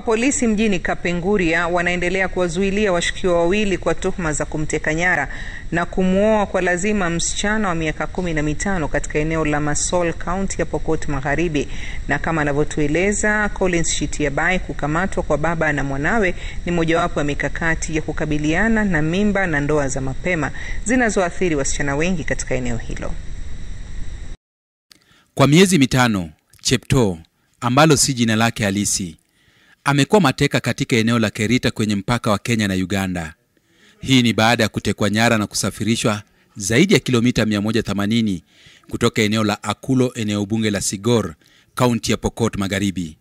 Polisi mjini Kapenguria wanaendelea kuwazuilia washukiwa wawili kwa tuhuma za kumteka nyara na kumwoa kwa lazima msichana wa miaka kumi na mitano katika eneo la Masol kaunti ya Pokot Magharibi. Na kama anavyotueleza Collins Shitiabai, kukamatwa kwa baba na mwanawe ni mojawapo ya mikakati ya kukabiliana na mimba na ndoa za mapema zinazoathiri wasichana wengi katika eneo hilo. Kwa miezi mitano, chepto ambalo si jina lake halisi amekuwa mateka katika eneo la Kerita kwenye mpaka wa Kenya na Uganda. Hii ni baada ya kutekwa nyara na kusafirishwa zaidi ya kilomita 180 kutoka eneo la Akulo, eneo bunge la Sigor, kaunti ya Pokot Magharibi.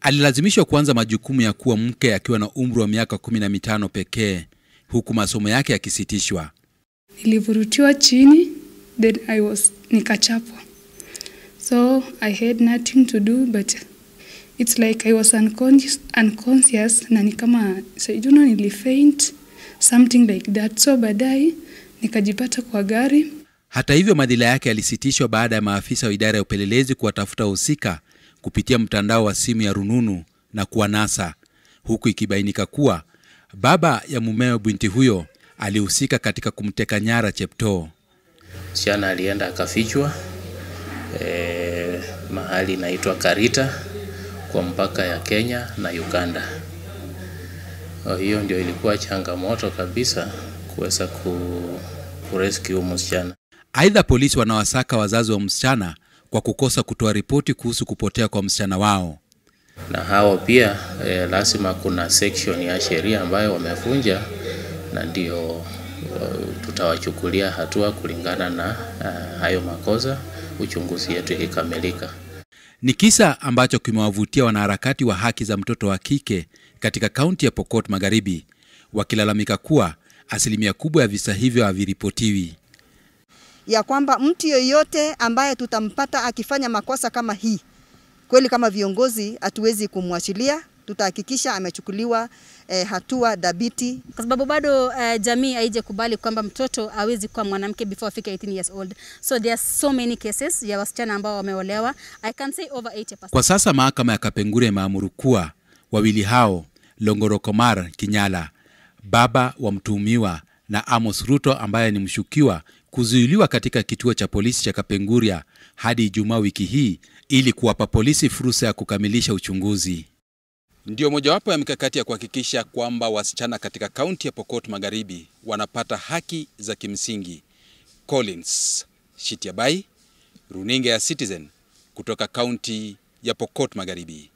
Alilazimishwa kuanza majukumu ya kuwa mke akiwa na umri wa miaka 15 pekee, huku masomo yake yakisitishwa. Nilivurutiwa chini, then I was nikachapwa, so I had nothing to do but it's like I was unconscious, unconscious na ni kama you know, nilifaint something like that. So baadaye nikajipata kwa gari. Hata hivyo, madhila yake yalisitishwa baada ya maafisa wa idara ya upelelezi kuwatafuta wahusika kupitia mtandao wa simu ya rununu na kuwanasa, huku ikibainika kuwa baba ya mumewe binti huyo alihusika katika kumteka nyara chepto Msichana alienda akafichwa eh, mahali inaitwa Karita kwa mpaka ya Kenya na Uganda. O, hiyo ndio ilikuwa changamoto kabisa kuweza ku, rescue msichana. Aidha, polisi wanawasaka wazazi wa msichana kwa kukosa kutoa ripoti kuhusu kupotea kwa msichana wao. Na hao pia e, lazima kuna section ya sheria ambayo wamefunja na ndio eh, tutawachukulia hatua kulingana na uh, hayo makosa, uchunguzi yetu ikikamilika. Ni kisa ambacho kimewavutia wanaharakati wa haki za mtoto wa kike katika kaunti ya Pokot Magharibi, wakilalamika kuwa asilimia kubwa ya visa hivyo haviripotiwi, ya kwamba mtu yoyote ambaye tutampata akifanya makosa kama hii, kweli kama viongozi hatuwezi kumwachilia tutahakikisha amechukuliwa eh, hatua dhabiti, kwa sababu bado eh, jamii haije kubali kwamba mtoto awezi kuwa mwanamke before afike 18 years old. So there are so many cases ya wasichana ambao wameolewa, I can say over 80%. Kwa sasa mahakama ya Kapengure imeamuru kuwa wawili hao Longoro Komar Kinyala, baba wa mtuhumiwa na Amos Ruto ambaye ni mshukiwa kuzuiliwa katika kituo cha polisi cha Kapenguria hadi Ijumaa wiki hii ili kuwapa polisi fursa ya kukamilisha uchunguzi ndio mojawapo ya mikakati ya kuhakikisha kwamba wasichana katika kaunti ya Pokot Magharibi wanapata haki za kimsingi. Collins Shitiabai, runinga ya Citizen kutoka kaunti ya Pokot Magharibi.